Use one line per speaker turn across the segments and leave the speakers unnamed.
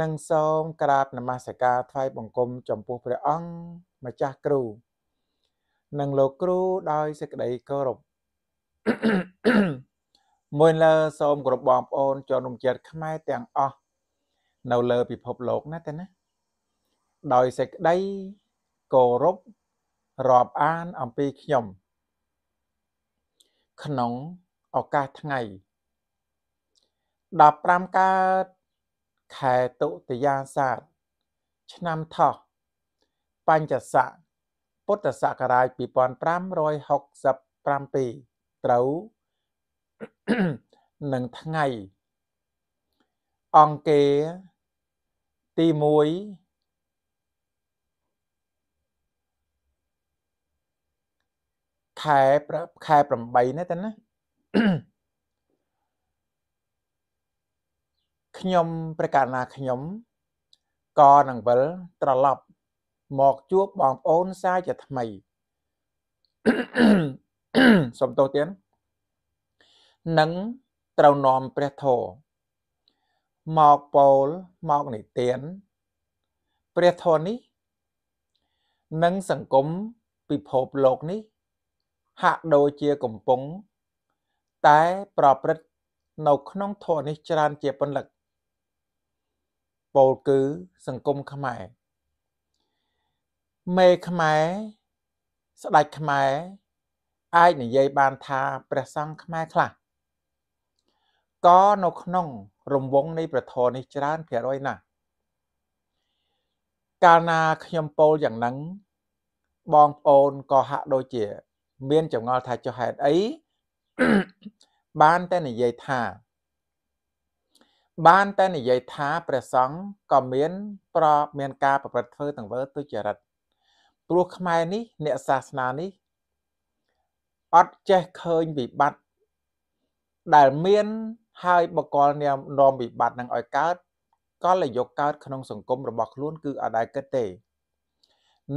និងសូមក្រាបនមស្ការថ្វាយបង្គំចំពោះព្រះអង្គម្ចាស់គ្រូ និងលោកគ្រូដោយសេចក្តីគោរពមួយលើសូមគោរពបងប្អូនជនរួមជាតិខ្មែរទាំងអស់នៅលើពិភពលោកណាទេណាដោយសេចក្តីគោរពរាប់អានអំពីខ្ញុំ ក្នុងឱកាសថ្ងៃ15កើតខែតុតិយាសាទឆ្នាំថោះបញ្ញស័កពុទ្ធសករាជ2567ត្រូវនឹងថ្ងៃ អង្គាទី1ខែខែ8ណាតើណាខ្ញុំព្រះករណាខ្ញុំក៏នឹងវិលត្រឡប់មកជួបបងប្អូនសាជាថ្មីសូមទោសទៀតនឹងត្រូវនាំព្រះធរមកពោលមកនិទានព្រះធរនេះនិងសង្គមពិភពលោកនេះ ហាក់ដូចជាកំពុង តែ ប្រព្រឹត្តនៅក្នុងធរនេះច្រើនជាពលិកពោលគឺសង្គមខ្មែរមេខ្មែរស្ដេចខ្មែរ អាចនិយាយបានថាព្រះសង្ឃខ្មែរខ្លះក៏នៅក្នុងរង្វង់នៃប្រធរនេះច្រើនភាគរយណាស់កាលណាខ្ញុំពោលយ៉ាងហ្នឹងបងប្អូនក៏ហាក់ដូចជា មានចងល់ថាចុះហេតុអីបានតែនិយាយថាបានតែនិយាយថាព្រះសង្ឃក៏មាន ប្រមានការប្រព្រឹត្តធ្វើទាំងវើទុច្ចរិតព្រោះខ្មែរនេះអ្នកសាសនានេះអត់ចេះឃើញវិបត្តិដែលមាន ហើយបកលនាមនាំវិបត្តិនឹងឲ្យកើត កលយុគកើតក្នុង សង្គមរបស់ខ្លួនគឺអត់ដែលគិតទេ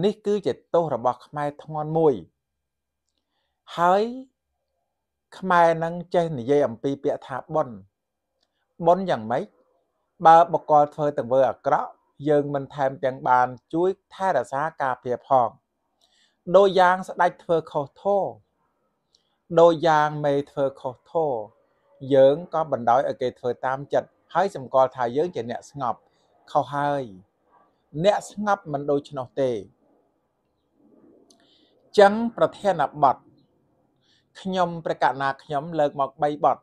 នេះគឺជាទោសរបស់ខ្មែរធ្ងន់មួយ ហើយខ្មែរនឹងចេះនិយាយអំពីពាក្យថាប៉ុនបុណ្យយ៉ាងម៉េចបើបកលធ្វើទាំងវើអាក្រក់យើងមិនថែមទាំងបាន ជួយថែរក្សាការពារផងដោយយ៉ាងស្ដេចធ្វើខុសធោដោយយ៉ាងមេធ្វើខុសធោយើងក៏បណ្ដោយឲ្យគេធ្វើតាមចិត្តហើយសម្គាល់ថាយើងជាអ្នកស្ងប់ខុសហើយអ្នកស្ងប់មិនដូច្នោះទេ ចឹងប្រធានបទខ្ញុំប្រកាសណាខ្ញុំលើកមក3បទ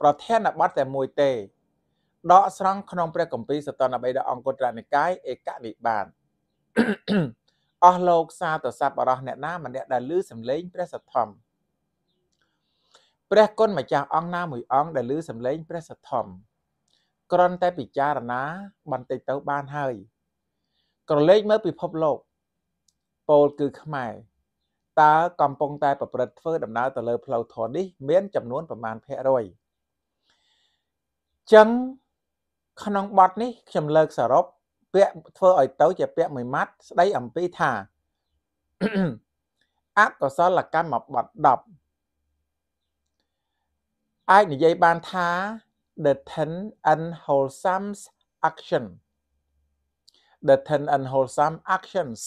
ប្រធានបទតែមួយទេដកស្រង់ក្នុងព្រះគម្ពីរសតនបៃដអង្គត្រនិកាយឯកនិបាតអស់លោកសាទស័ព្ទបរោះអ្នកណាម្នាក់ដែលឮសំឡេងព្រះសទ្ធំព្រះគុណម្ចាស់អង្គណាមួយអង្គដែលឮសំឡេងព្រះសទ្ធំក្រន់តែពិចារណា បន្តិចទៅបានហើយក្រឡេកមើលពិភពលោកពោលគឺខ្មែរតើកំពុងតែប្រព្រឹត្តធ្វើដំណើរទៅលើផ្លូវធម៌នេះមានចំនួនប្រមាណភាគរយចឹងក្នុងបទនេះខ្ញុំលើកសរុបពាក្យធ្វើឲ្យទៅជាពាក្យមួយម៉ាត់ស្ដីអំពីថាអកុសលកម្មបទ10អាចនិយាយបានថា the 10 unwholesome action the 10 unwholesome actions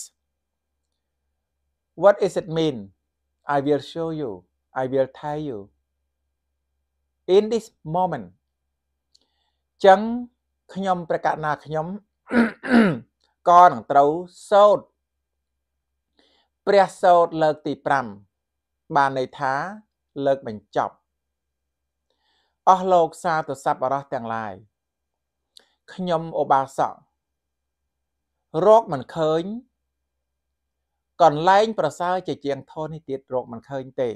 what is it mean i will show you i will tell you in this moment ចឹងខ្ញុំ ប្រកាសណាខ្ញុំក៏នឹងត្រូវសោតព្រះសោតលើកទី5បានន័យថា លើកបញ្ចប់អស់លោកសាទស័ព្ទអរោះទាំងឡាយខ្ញុំឧបាសករកមិនឃើញ កន្លែងប្រសើរជាជាងធននេះទៀតរកមិនឃើញទេ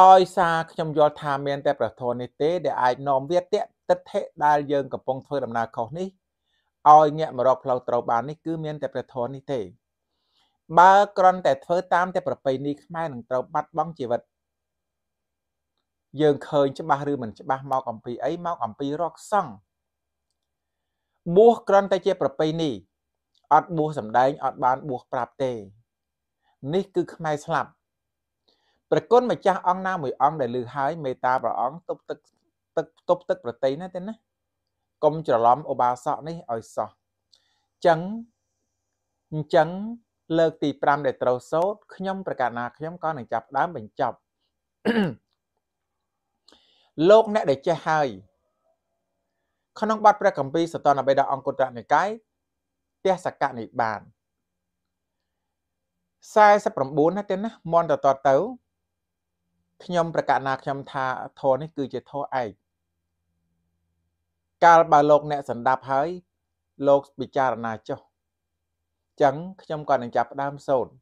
ដោយសារខ្ញុំយល់ថាមានតែប្រធននេះទេដែលអាចនាំវាតិតិដ្ឋិដែលយើងកំពុងធ្វើដំណើរខុសនេះឲ្យងាកមករកផ្លូវត្រូវបាននេះគឺមានតែព្រះធម៌នេះទេបើគ្រាន់តែធ្វើតាមតែប្រពៃណីខ្មែរនឹងត្រូវបាត់បង់ជីវិតយើងឃើញច្បាស់ឬមិនច្បាស់មកអំពីអីមកអំពីរកសង្ឃបួសគ្រាន់តែជាប្រពៃណីអត់បួសសំដែងអត់បានបួសប្រាប់ទេ នេះគឺខ្មែរស្លាប់ព្រះគុណម្ចាស់អង្គណាមួយអង្គដែលលើហើយមេត្តាព្រះអង្គទប់ទឹកទឹកទប់ទឹកប្រតិណាទេណាកុំច្រឡំឧបាសកនេះឲ្យសោះចឹងអញ្ចឹងលើកទី5ដែលត្រូវសូត្រខ្ញុំប្រកាសណាខ្ញុំក៏នឹងចាប់ដើមបញ្ចប់លោកអ្នកដែលចេះហើយក្នុងបទព្រះគម្ពីរសតនបេដអង្គត្រនិកាយទស្សកនិបាន49ណាទេណាមន្តតតទៅខ្ញុំប្រកាសណាខ្ញុំថាធរនេះគឺជាធរឯកកាលបើលោកអ្នកសម្ដាប់ហើយ លោកពិចារណាចុះចឹងខ្ញុំក៏នឹងចាប់ផ្ដើមសូត្រ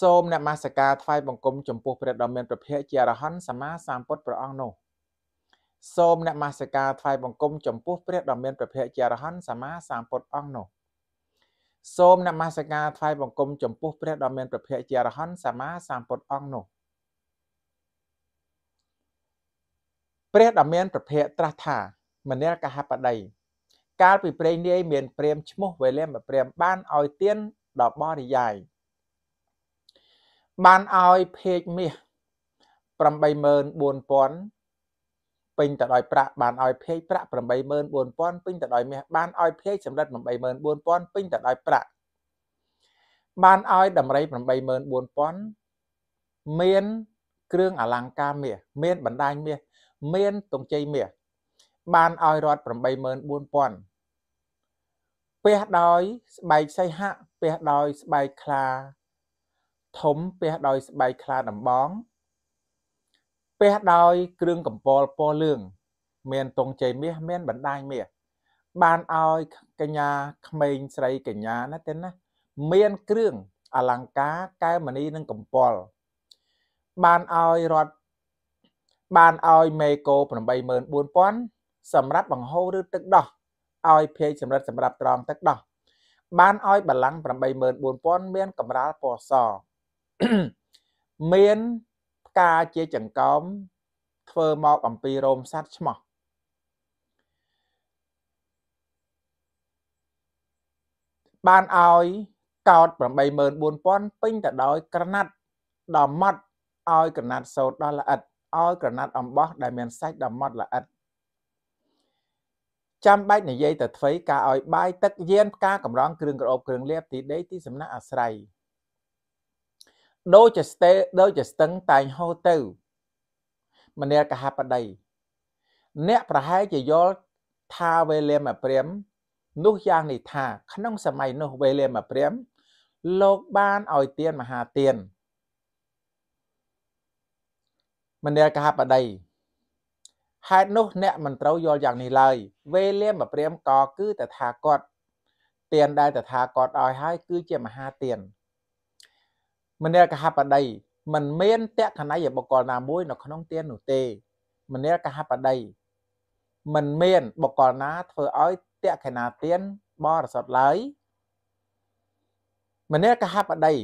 សូមនមស្ការថ្វាយបង្គំចំពោះព្រះដ៏មានព្រះភ័ក្ត្រជាអរហន្តសម្មាសម្ពុទ្ធព្រះអង្គនោះសូមនមស្ការថ្វាយបង្គំចំពោះព្រះដ៏មានព្រះភ័ក្ត្រជាអរហន្តសម្មាសម្ពុទ្ធអង្គនោះសូមនមស្ការថ្វាយបង្គំចំពោះព្រះដ៏មានព្រះភ័ក្ត្រជាអរហន្តសម្មាសម្ពុទ្ធអង្គនោះព្រះដ៏មានប្រភៈត្រាស់ថាមនាលកហបតីកាលពីព្រេងនាយមានព្រាមឈ្មោះវេលាមព្រាមបានឲ្យទៀនដល់បរិយាយបានឲ្យភេកមាស84000ពេញទៅដោយប្រាក់បានឲ្យភេកប្រាក់84000ពេញទៅដោយមាសបានឲ្យភេកសម្រិត84000ពេញទៅដោយប្រាក់បានឲ្យដំរី84000មានគ្រឿងអលង្ការមាសមានបណ្ដាញមាសមានតុងជ័យមាសបានឲ្យរដ្ឋ84000ពះដោយ ស្បែកសីហៈពះដោយស្បែកខ្លាធំពះដោយស្បែកខ្លាដំបងពះដោយ គ្រឿងកំពល់ពណ៌លឿងមានតុងជ័យមាសមានបណ្ដាញមាសបានឲ្យកញ្ញាក្មេងស្រីកញ្ញាណាទេណាមានគ្រឿងអលង្ការកែមณีនិងកំពល់បានឲ្យរដ្ឋបានឲ្យមេកូ84000សម្រាប់បង្ហូរឬទឹកដោះឲ្យភេកសម្រិតសម្រាប់ត្រងទឹកដោះបានឲ្យបលាំង84000មានកម្រាលពណ៌សមានផ្កាជាចង្កោមធ្វើមកអំពីរោមសัตว์ឆ្មោះ បានឲ្យកោត84000ពេញទៅដោយក្រណាត់ ដល់ម៉ត់ឲ្យក្រណាត់សូត្រដល់ល្អិតឲ្យក្រណាត់អំបោះដែលមានសាច់ដ៏ម៉ត់ល្អិតចាំបាច់និយាយទៅធ្វើការឲ្យបាយទឹកយានផ្កាកម្រងគ្រឿងក្រអូបគ្រឿងលាបទីដីទីសំណាក់អាស្រ័យដូចជាស្ទេដូចជាស្ទឹងតែងហូរទៅមនាលកហបដីអ្នកប្រហែលជាយល់ថាវេលាមព្រាមនោះយ៉ាងនេះថាក្នុងសម័យនោះវេលាមព្រាមលោកបានឲ្យទៀនមហាទៀនមនាកហបដីហេតុនោះអ្នកមិនត្រូវយល់យ៉ាងនេះឡើយវេលាមព្រាមក៏គឺតថាគតទានដែលតថាគតឲ្យហើយគឺជាមហាទានមនាកហបដីមិនមានតក្ខណីបុគ្គលណាមួយនៅក្នុងទាននោះទេ មនាកហបដីមិនមានបុគ្គលណាធ្វើឲ្យតក្ខណាទានបរិសុទ្ធឡើយមនាកហបដី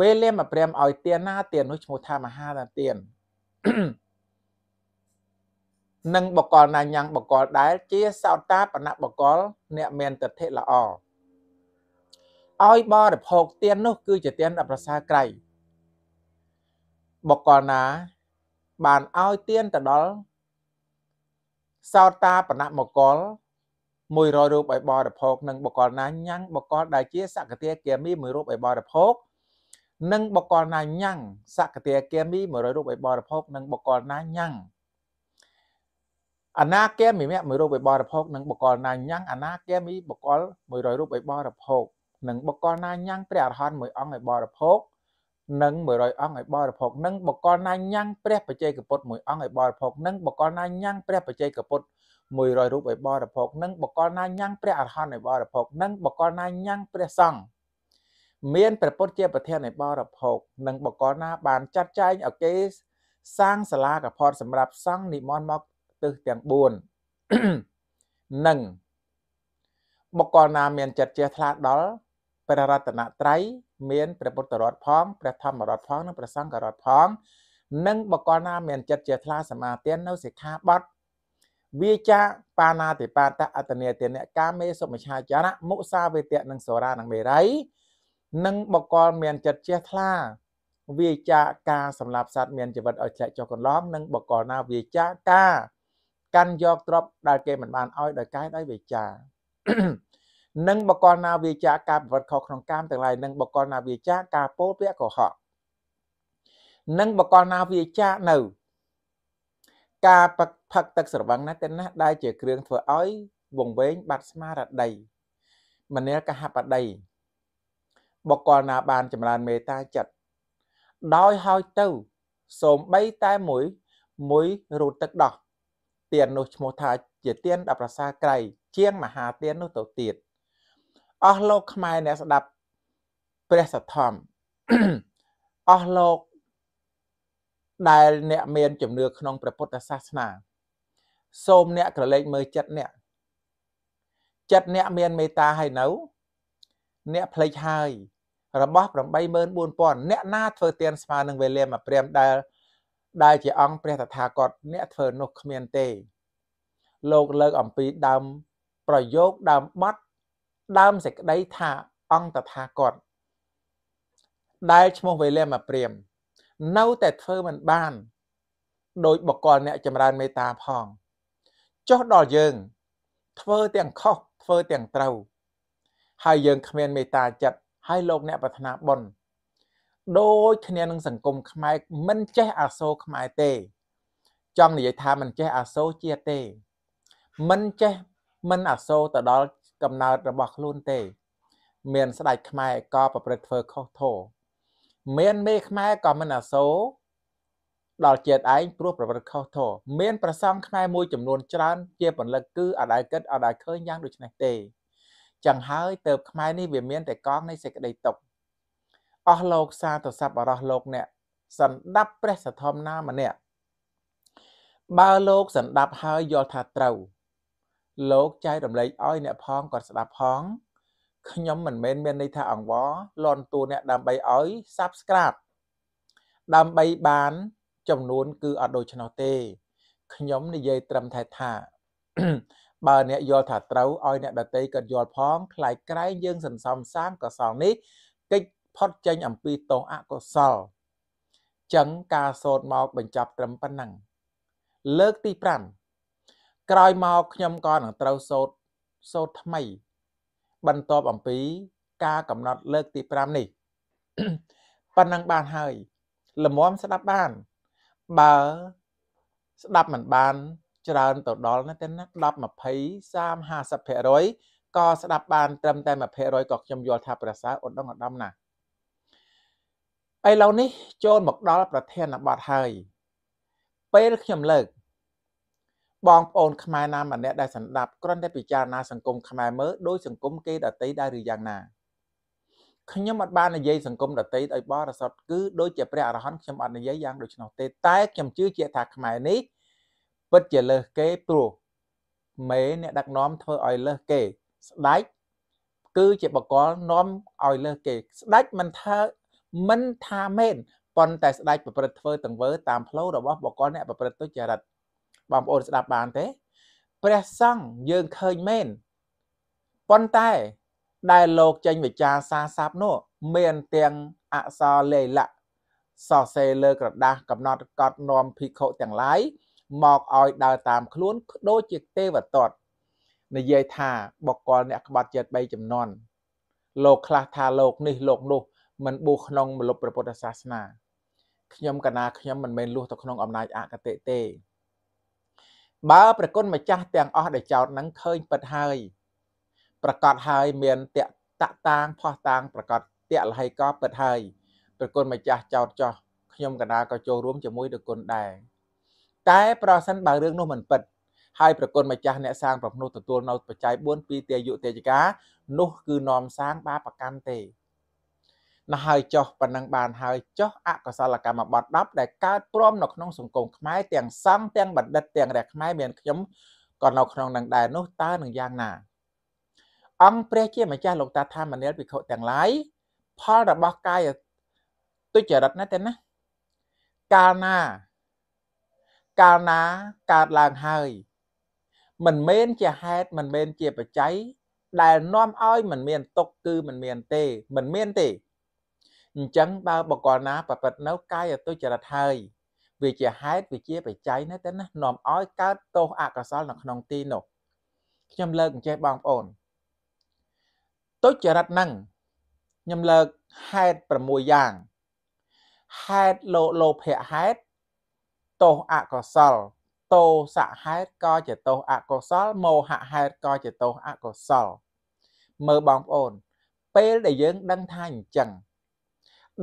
វេលាមព្រាមឲ្យទានណាទាននោះឈ្មោះថាមហាទាននិងបកលណាញ៉ាំងបកលដែលជា សោតាបណបកល អ្នកមានទិដ្ឋិល្អឲ្យបរិភោគទៀននោះ គឺជាទៀនអប្រសាក្រៃបកលណា បានឲ្យទៀនទៅដល់សោតាបណបកល100រូបឲ្យបរិភោគនិងបកលណាញ៉ាំងបកលដែលជាសក្តិគាមី1រូបឲ្យបរិភោគនិងបកលណាញ៉ាំងសក្តិអាគាមី100រូបឲ្យបរិភោគនិងបកលណាញ៉ាំងអនាគាមីមៈ100រូបឲ្យបរិភោគនិងបកលណាញ៉ាំងអនាគាមីបកល100រូបឲ្យបរិភោគនិងបកលណាញ៉ាំងព្រះអរហន្ត1អង្គឲ្យបរិភោគនិង100អង្គឲ្យបរិភោគនិងបកលណាញ៉ាំងព្រះបច្ចេកពុទ្ធ1អង្គឲ្យបរិភោគនិងបកលណាញ៉ាំងព្រះបច្ចេកពុទ្ធ100រូបឲ្យបរិភោគនិងបកលណាញ៉ាំងព្រះអរហន្តឲ្យបរិភោគនិងបកលណាញ៉ាំងព្រះសង្ឃមានព្រះពុទ្ធជាប្រធាននៃបរិភោគនិងបកលណា បានចាត់ចែងឲ្យគេសាងសាលាកផតសម្រាប់សង្ឃនិមន្តមកទិសទាំង4និងបកលណាមានចិត្តជាថ្លាដល់ព្រះរតនត្រ័យមានព្រះពុទ្ធរតផងព្រះធម្មរតផងនិងព្រះសង្ឃរតផងនិង បកលណាមានចិត្តជាថ្លាសមាទាននៅសិក្ខាបទវាចា បាណាតិបាតអតនេទិនកាមេសុមឆាចារៈមុសាវេទៈនិងសរានិងមេរីនិងបកលមាន ចិត្តជះថ្លា វាចាការសម្រាប់សត្វមានជីវិតឲ្យធ្លាក់ចុះកន្លងនិងបកលណាវាចាការកាន់យកទ្រពដែលគេមិនបានឲ្យដោយកាយដោយវាចានិង បកលណាវាចាការប្រវត្តិខុសក្នុងកាមទាំងឡាយនិងបកលណាវាចាការពោលពាក្យកុហកនិងបកលណាវាចានៅការផឹកទឹកស្រវឹងណាទាំងណាដែលជាគ្រឿងធ្វើឲ្យ វង្វេង បាត់ស្មារតីមនាលកហបតីបកលណាបានចម្រើនមេត្តាចិត្តដោយហើយទៅសូមបីតែមួយមួយរូតទឹកដោះទៀននោះឈ្មោះថា ជាទៀនដល់ប្រសាក្រៃជាងមហាទៀននោះទៅទៀតអស់លោក ខ្មែរអ្នកស្ដាប់ព្រះសទ្ធំអស់លោកដែលអ្នកមានជំនឿក្នុងព្រះពុទ្ធសាសនាសូមអ្នកក្រឡេកមើលចិត្តអ្នកចិត្តអ្នកមានមេត្តាហើយនៅ អ្នកភ្លេចហើយរបស់84000អ្នកណាធ្វើទានស្មើនឹងវេលាមកព្រាមដែលដែលជាអង្គព្រះតថាគតអ្នកធ្វើនោះគ្មានទេ លោកលើកអំពីដើមប្រយោគដើមបត់ដើមសេចក្តីថាអង្គតថាគតដែលឈ្មោះវេលាមកព្រាមនៅតែធ្វើមិនបាន ដោយបកលអ្នកចម្រើនមេត្តាផងចុះដល់យើង ធ្វើទាំងខុសធ្វើទាំងត្រូវហើយយើងគ្មានមេត្តាចិត្តហើយលោកអ្នកប្រាថ្នាបុណ្យដូចគ្នានឹងសង្គមខ្មែរមិនចេះអាសូរខ្មែរទេចង់និយាយថាមិនចេះអាសូរជាតិទេ មិនចេះមិនអាសូរទៅដល់កំណើតរបស់ខ្លួនទេ មានស្ដេចខ្មែរក៏ប្រព្រឹត្តធ្វើខុសធម៌មានមេខ្មែរក៏មិនអាសូរដល់ជាតិឯងព្រោះប្រព្រឹត្តខុសធម៌មានប្រសង់ខ្មែរមួយចំនួនច្រើនជាពលិកគឺអត់ដែលគិតអត់ដែលឃើញយ៉ាងដូចនេះទេចឹងហើយទៅខ្មែរនេះវាមាន តែកងនៃសេចក្តីទុកអស់លោកសាទសពអរោះលោកអ្នកសន្តាប់ព្រះសធម្មណាម្នាក់បើលោកសន្តាប់ហើយយល់ថាត្រូវលោកចែករំលែកឲ្យ អ្នកផងគាត់ស្ដាប់ផងខ្ញុំមិនមែនមានន័យថាអង្វរលន់តួអ្នកដើម្បីឲ្យ subscribe ដើម្បីបានចំនួនគឺអត់ដូច្នោះទេខ្ញុំនិយាយត្រឹមតែថាបើអ្នកយល់ថាត្រូវឲ្យអ្នកដតីគាត់យល់ផងខ្លាយក្រែងយើងសន្សំសាមកសលនេះកិច្ចផុតចេញអំពីទោសអកុសលចឹងការសូត្រមកបញ្ចប់ត្រឹមប៉ុណ្ណឹងលើកទី5ក្រោយមកខ្ញុំក៏នឹងត្រូវសូត្រសូត្រថ្មី បន្ទាប់អំពី ការកំណត់លើកទី5នេះប៉ុណ្ណឹងបានហើយល្មមស្ដាប់បាន បើ ស្ដាប់មិនបានច្រើនទៅដល់ណាទៅណា10 20 30 50%ក៏ស្ដាប់បានត្រឹមតែ20%ក៏ខ្ញុំយល់ថាប្រសើរឧត្តមឧត្តមណាឥឡូវនេះចូលមកដល់ប្រធានបទហើយពេលខ្ញុំលើក បងប្អូនខ្មែរណាម្នាក់ដែលសម្ដាប់គ្រាន់តែពិចារណា សង្គមខ្មែរមើលដោយសង្គមគេដតីដែរឬយ៉ាងណាខ្ញុំអត់បាននិយាយសង្គមដតីឲ្យបរិសុទ្ធគឺដូចជាព្រះអរហន្តខ្ញុំអត់និយាយយ៉ាងដូច្នោះទេតែខ្ញុំជឿជាក់ថាខ្មែរនេះពិតជាលើសគេព្រោះមេអ្នកដឹកនាំធ្វើឲ្យលើសគេស្ដេចគឺជាបកលនាំឲ្យលើសគេស្ដេចមិនថាមិនថាមែនប៉ុន្តែស្ដេចប្រព្រឹត្តធ្វើទង្វើតាមផ្លូវរបស់បកលអ្នកប្រព្រឹត្តទុច្ចរិតបងប្អូនស្ដាប់បានទេព្រះសង្ឃយើងឃើញមែនប៉ុន្តែដែលលោកចេញវិចារសារស័ព្ទនោះមានទាំងអក្សរលេខលៈសរសេរលើក្រដាស់កំណត់កត់នាំភិក្ខុទាំងឡាយមកឲ្យដើរតាមខ្លួនដូចជាទេវតតនិយាយថាបកលអ្នកក្បត់ជាតិ3ចំនួនលោកខ្លះថាលោកនេះលោកនោះមិនបួសក្នុងមលុបព្រះពុទ្ធសាសនាខ្ញុំកណាខ្ញុំមិនមែនលួសទៅក្នុងអំណាចអកតេទេបើប្រគុណម្ចាស់ទាំងអស់ដែលចោតនឹងឃើញពិតហើយប្រកាសហើយមានតតតាង ផោះតាង ប្រកាសតលហីក៏ពិតហើយប្រគុណម្ចាស់ចោតចោះខ្ញុំកណាក៏ចូលរួមជាមួយទៅគុណដែរតែប្រសិនបើរឿងនោះមិនពិតហើយប្រគុណម្ចាស់អ្នកសាងប្រភ្នោះទទួលនៅបច្ច័យ4ពីទាយុទេជកានោះ គឺនាំសាងបាបកម្មទេណោះហើយចោះប៉ុណ្ណឹងបានហើយចោះអកុសលកម្មបត10ដែលកើតព្រមនៅក្នុងសង្គមខ្មែរទាំងសង្ឃទាំងបណ្ឌិតទាំងរះខ្មែរមានខ្ញុំក៏នៅក្នុងនឹងដែរនោះតើនឹងយ៉ាងណាអង្គព្រះជាម្ចាស់លោកតាថាមនិលភិក្ខុទាំងឡាយផលរបស់កាយទុច្ចរិតណាស់ទេណាកាលណាកាលណាកើតឡើងហើយមិនមែនជាហេតុមិនមែនជាបច្ច័យដែលនាំឲ្យ មិនមានទុកគឺមិនមានទេ មិនមានទេអញ្ចឹងបើបកលណាប្រព្រឹត្តនៅកាយទុច្ចរិតហើយ វាជាហេតុវាជាបច្ច័យណាទៅណានាំឲ្យកើតទោសអកុសលនៅក្នុងទីនោះខ្ញុំលើកអញ្ចេះបងប្អូនទុច្ចរិតហ្នឹងខ្ញុំលើកហេតុ6យ៉ាងហេតុលោលោភៈហេតុទោសអកុសលតោសៈហេតុក៏ជាទោសអកុសលមោហៈហេតុក៏ជាទោសអកុសលមើលបងប្អូន ពេលដែលយើងដឹងថាអញ្ចឹង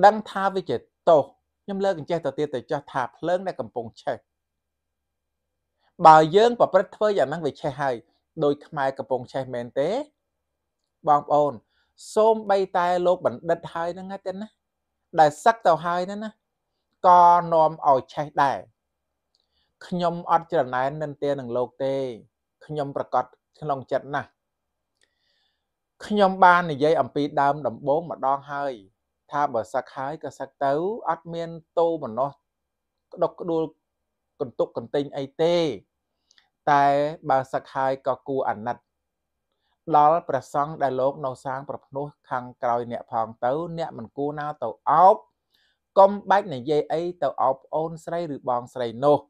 ដឹងថាវាជាទោសខ្ញុំលើកអញ្ចេះទៅទៀតទៅចោះថាភ្លើងដែលកំពុងឆេះបើយើង ប្រព្រឹត្តធ្វើយ៉ាងហ្នឹងវាឆេះហើយដោយខ្មែរកំពុងឆេះមែនទេ បងប្អូនសូមបីតែលោកបណ្ឌិតហើយហ្នឹងទេណាដែលសឹកទៅហើយហ្នឹងណាក៏នាំឲ្យឆេះដែរខ្ញុំអត់ចរណែននិន្ទានឹងលោកទេខ្ញុំប្រកាសក្នុងចិត្តណាស់ខ្ញុំបាននិយាយអំពីដើមដំបូងម្ដងហើយ ថាបើសឹកហើយក៏សឹកទៅអត់មានតោមនោះក្តុកក្ដួលកន្ទុកកន្ទែងអីទេតែបើសឹកហើយក៏គួរអាណិតដល់ព្រះសង្ឃដែលលោកនៅសាង ប្រភ្នោះខាងក្រោយអ្នក ផងទៅអ្នកមិនគួរណាទៅអោបកុំបាច់និយាយអីទៅអោបអូនស្រីឬបងស្រីនោះ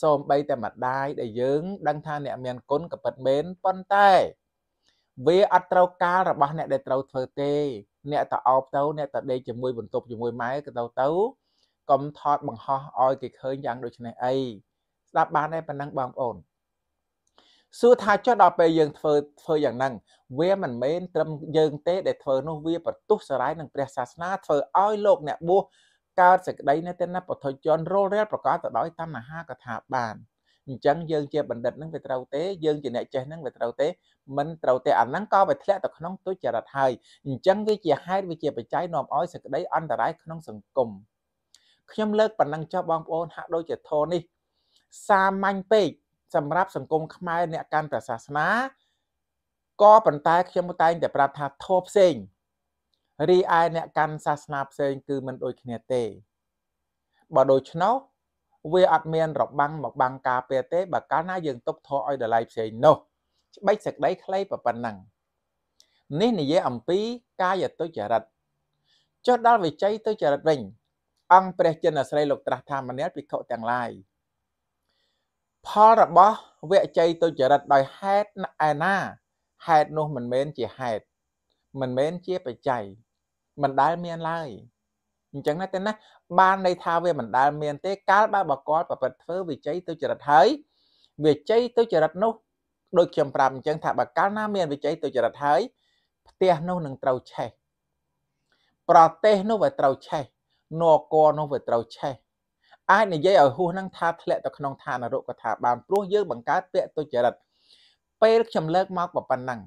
សូមបីតែម្ដាយដែលយើងដឹងថាអ្នកមានគុណក៏ពិតមែនប៉ុន្តែ វាអត់ត្រូវការរបស់អ្នកដែលត្រូវធ្វើទេ អ្នកតអោបទៅ អ្នកតដេកជាមួយបន្ទប់ជាមួយម៉ែក៏ទៅទៅកុំថតបង្ហោះឲ្យគេឃើញយ៉ាងដូចនេះអីស្ដាប់បានតែប៉ុណ្ណឹងបងប្អូន សួរថាចុះដល់ពេលយើងធ្វើធ្វើយ៉ាងហ្នឹងវាមិនមែនត្រឹមយើងទេដែលធ្វើនោះវាប្រទុះសរាយនឹងព្រះសាសនាធ្វើឲ្យលោកអ្នកបួសកើតសេចក្តីនៅទេណាពធជនរលរែលប្រកាសទៅដោយតណ្ហាកថាបានអញ្ចឹងយើងជាបណ្ឌិតនឹងវាត្រូវទេយើងជាអ្នកចេះនឹងវាត្រូវទេមិនត្រូវទេអាហ្នឹងក៏វាធ្លាក់ទៅក្នុងទុច្ចរិតហើយអញ្ចឹងវាជាហេតុវាជាបច្ច័យនាំឲ្យសេចក្តីអន្តរាយក្នុង សង្គមខ្ញុំលើកប៉ុណ្ណឹងចុះបងប្អូនហាក់ដូចជាធននេះសាមញ្ញពេកសម្រាប់សង្គមខ្មែរអ្នកកាន់ប្រសាសនាក៏ប៉ុន្តែ ខ្ញុំតែងតែប្រាប់ថាធម៌ផ្សេងរីឯអ្នកកាន់សាសនាផ្សេង គឺមិនដូចគ្នាទេបើដូច្នោះវាអត់មានរបាំងមកបាំងការពារទេបើកាលណាយើងຕົកធေါ်ឲ្យដលៃផ្សេងនោះច្បិចសក្តីខ្លីប៉ុណ្ណឹងនេះនិយាយអំពី កាយទុច្ចរិតចុះដល់វិច័យទុច្ចរិតវិញអង្គព្រះចិនអាស្រ័យលោកត្រាស់ថាមនាលភិក្ខុទាំងឡាយផលរបស់វិច័យទុច្ចរិតដោយហេតុឯណា ហេតុនោះមិនមែនជាហេតុមិនមែនជាបច្ច័យមិនដែលមានឡើយអញ្ចឹងណាតែណាបានន័យថាវាមិនដែលមានទេកាលបើបកលប្រព្រឹត្តធ្វើវិជ័យទុច្ចរិតហើយវិជ័យទុច្ចរិតនោះដូចខ្ញុំប្រាប់អញ្ចឹងថាបើកាលណាមានវិជ័យទុច្ចរិតហើយផ្ទះនោះនឹងត្រូវឆេះប្រទេសនោះវាត្រូវឆេះនគរនោះវាត្រូវឆេះអាចនិយាយឲ្យហួសនឹងថាធ្លាក់ទៅក្នុងឋាននរកថាបានព្រោះយើងបង្កើតពាក្យទុច្ចរិតពេលខ្ញុំលើកមកប៉ុណ្ណឹង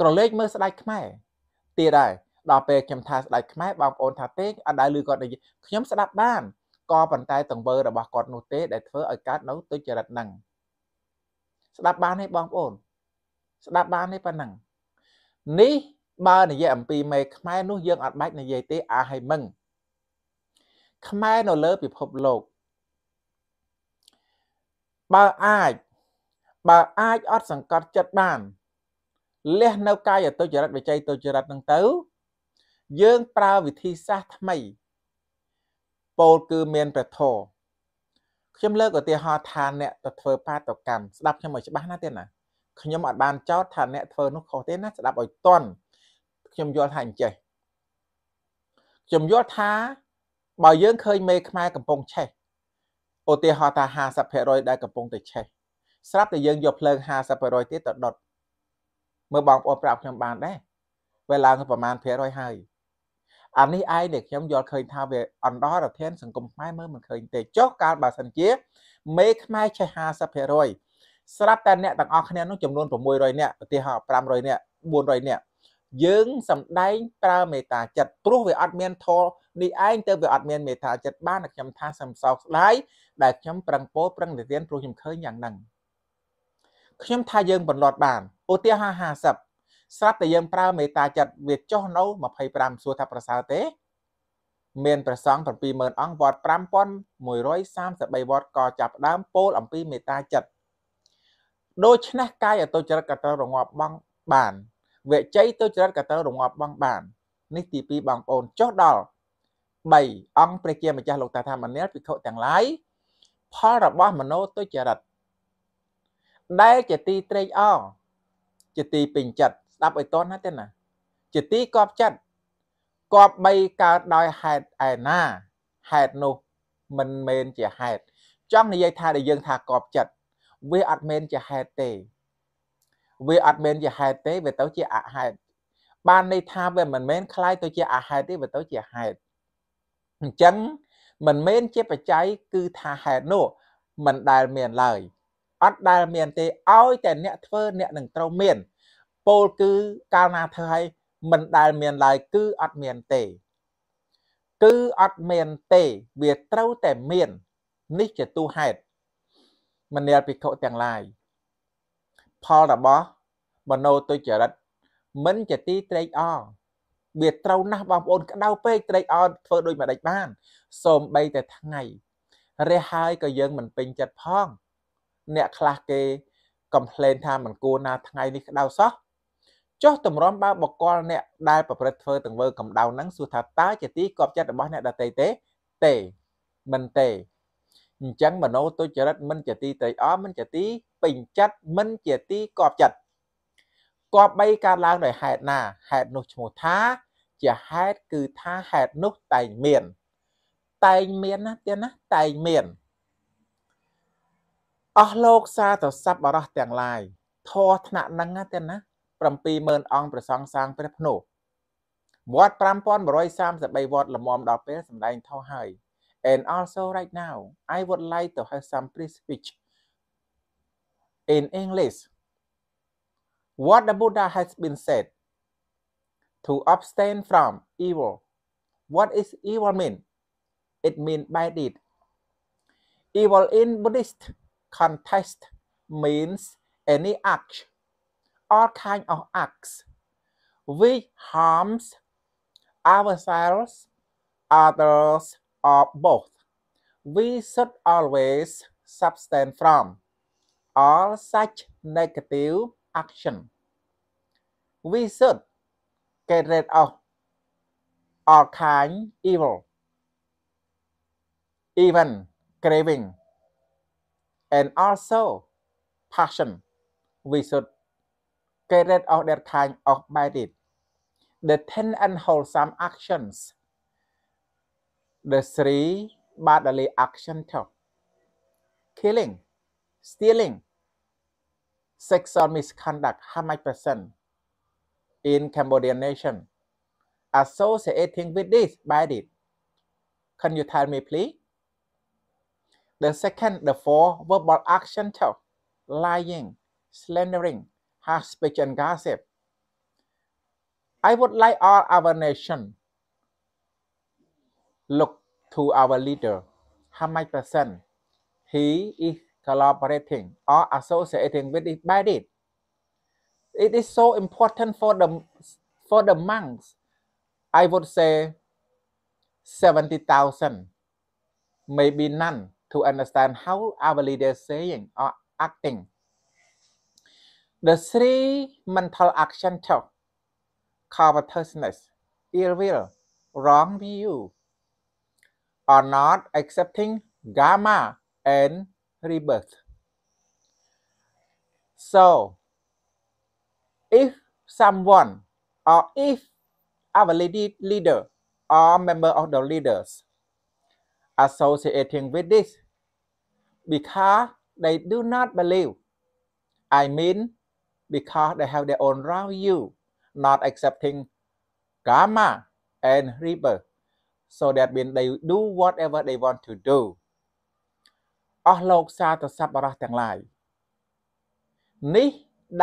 ក្រឡេកមើលស្ដេចខ្មែរទៀតដែរដល់ពេលខ្ញុំថាស្ដេចខ្មែរបងប្អូនថាទេអត់ដែរឬគាត់និយាយខ្ញុំស្ដាប់បានក៏ប៉ុន្តែទង្វើរបស់គាត់នោះទេដែលធ្វើឲ្យកើតនៅទុច្ចរិតហ្នឹងស្ដាប់បានទេបងប្អូន ស្ដាប់បានទេប៉ុណ្ណឹងនេះបើនិយាយអំពីមេខ្មែរនោះយើងអត់បាច់និយាយទេអាឲ្យមឹងខ្មែរនៅលើពិភពលោកបើអាចបើអាចអត់សង្កត់ចិត្តបានលះនៅកាយទុច្ចរិតវិច័យទុច្ចរិតហ្នឹងទៅយើងប្រើវិធីសាស្ត្រថ្មីពោលគឺមានព្រះធរខ្ញុំលើកឧទាហរណ៍ថាអ្នកទៅធ្វើបាតកម្មស្ដាប់ខ្ញុំឲ្យច្បាស់ណាទៀតណាខ្ញុំអត់បានចោទថាអ្នកធ្វើនោះខុសទេណាស្ដាប់ឲ្យតន់ខ្ញុំយល់ថាអញ្ចេះខ្ញុំយល់ថាបើយើងឃើញមេ ខ្មែរកំពុងឆេះឧទាហរណ៍ថា50%ដែលកំពុងតែឆេះស្រាប់តែយើងយកភ្លើង50%ទៀតទៅដុតមើលបងប្អូនប្រាប់ខ្ញុំបានដែរវាឡើងប្រមាណភាគរយហើយអានេះឯងដែលខ្ញុំយល់ឃើញថាវាអន្តរធាន សង្គមខ្មែរមើលមិនឃើញទេចុះកាលបើសិនជាមេខ្មែរចេះ50%ស្រាប់តែអ្នកទាំងអស់គ្នានោះចំនួន600នាក់ឧទាហរណ៍500នាក់400នាក់យើងសំដែងប្រើមេត្តាចិត្តព្រោះវាអត់មានធម៌នេះឯងទៅវាអត់មានមេត្តាចិត្តបានខ្ញុំថាសំសោកស្ដាយដែលខ្ញុំប្រឹងពោប្រឹងទានព្រោះខ្ញុំឃើញយ៉ាងហ្នឹងខ្ញុំថាយើងបន្លត់បានឧទាហរណ៍50ស្រាប់តែយើងប្រើមេត្តាចិត្តវាចុះនៅ25សួរថាប្រសើរទេ មាន ប្រសង70000អង្គវត្ត5133វត្តក៏ចាប់ដើមពោលអំពីមេត្តាចិត្តដូច្នេះកាយអតុចរិតក៏ត្រូវរងាប់បង់បានវិជ័យទុចរិតក៏ត្រូវរងាប់បង់បាន នេះទី2បងប្អូនចុះដល់3អង្គព្រះជាម្ចាស់លោកតាថាមនាលភិក្ខុទាំងឡាយផលរបស់មโนទុចរិតដែលជាទីត្រេកអរជាទីពេញចិត្តស្ដាប់ឲ្យតនណាទេណាជាទីកប់ចិត្តកប់បីកើតដោយហេតុឯណាហេតុនោះមិនមែនជាហេតុចង់និយាយថាដែលយើងថាកប់ចិត្តវាអត់មែនជាហេតុទេវាអត់មែនជាហេតុទេវាទៅជាអហេតុបានន័យថាវាមិនមែនคล้ายទៅជាអហេតុទេវាទៅជាហេតុអញ្ចឹងមិនមែនជាបច្ច័យគឺថាហេតុនោះមិនដែលមានឡើយអត់ដែលមានទេឲ្យតែអ្នកធ្វើអ្នកនឹងត្រូវមានពោលគឺកាលណាធ្វើឲ្យមិនដែលមានឡើយគឺអត់មានទេ គឺអត់មានទេ វាត្រូវតែមាន នេះជាទូហេតុមនាលភិក្ខុទាំងឡាយផលរបស់មโนទុច្ចរិតមិនជាទីត្រេកអរវាត្រូវណាស់បងប្អូនក្តៅពេកត្រេកអរធ្វើដូចមិនដេចបាន សូមបីតែថ្ងៃរះហើយក៏យើងមិនពេញចិត្តផងអ្នកខ្លះគេកំភ្លែងថាមិនគួរណាថ្ងៃនេះក្តៅសោះចុះតម្រាំបើបកលអ្នកដែលប្រព្រឹត្តធ្វើទាំងវើកម្ដៅហ្នឹងសួរថាតើជាទីកប់ចិត្តរបស់អ្នកដតីទេទេមិនទេអញ្ចឹងមโนទុច្ចរិតមិនជាទីត្រេកអរមិនជាទីពេញចិត្តមិនជាទីកប់ចិត្តគបបីកើតឡើងដោយហេតុណាហេតុនោះឈ្មោះថា ជាហេតុគឺថាហេតុនោះតែងមាន តែងមានណាទៀតណាតែងមានអស់លោកសាទៅសັບបរោះទាំងឡាយធေါ်ថ្នាក់នឹងណាទាំងណា70000អង្គប្រសង់សាងព្រះភ្នូវត្ត5133វត្តលំមដល់ពេលសម្ដែងថោះហើយ and also right now i would like to have some please speech in english what the buddha has been said to abstain from evil what is evil mean it mean bad deed evil in buddhist Contest means any act, all kind of acts. We harms ourselves, others, or both. We should always abstain from all such negative action. We should get rid of all kind evil, even craving and also passion. We should get rid of that kind of body. The ten unwholesome actions, the three bodily actions, killing, stealing, sexual misconduct, how much percent in Cambodian nation associating with this body? Can you tell me, please? The second, the four verbal action tell, lying, slandering, hate speech and gossip. I would like all our nation look to our leader, Hamid percent He is collaborating or associating with the it. It is so important for the for the monks. I would say 70,000, maybe none to understand how our leaders saying or acting. The three mental action talk: covetousness, ill will, wrong view, are not accepting gamma and rebirth. So, if someone or if our leader or member of the leaders associating with this because they do not believe i mean because they have their own wrong view not accepting karma and rebirth so that means they do whatever they want to do អស់លោកសាទសប្បរសទាំងឡាយនេះ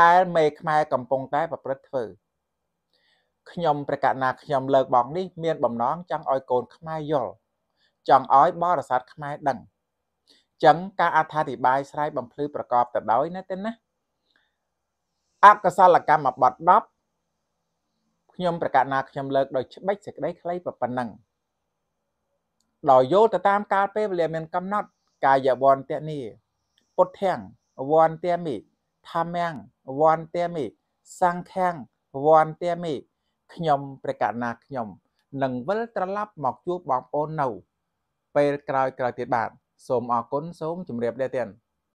ដែលមេខ្មែរកំពុងតែប្រព្រឹត្តធ្វើខ្ញុំប្រកាសណាខ្ញុំលើកបងនេះមានបំណងចង់ឲ្យកូនខ្មែរយល់ចង់ឲ្យបរិស័ទខ្មែរដឹងចឹងការអត្ថាធិប្បាយស្រាយបំភ្លឺប្រកបទៅដោយណាទេណាអកុសលកម្មបទ10ខ្ញុំប្រកាសណាខ្ញុំលើកដោយច្បិចសេចក្តីខ្លីប៉ុណ្ណឹងដោយយល់ទៅតាមកាលពេលវេលាមានកំណត់កាយវន្តនីពុទ្ធាំងវន្តមីធម្មំវន្តមីសង្ខាំងវន្តមីខ្ញុំប្រកាសណាខ្ញុំនឹងវិលត្រឡប់មកជួបបងប្អូននៅ ពេលក្រោយក្រោយទៀតបាទសូមអរគុណសូមជម្រាបលាទៀត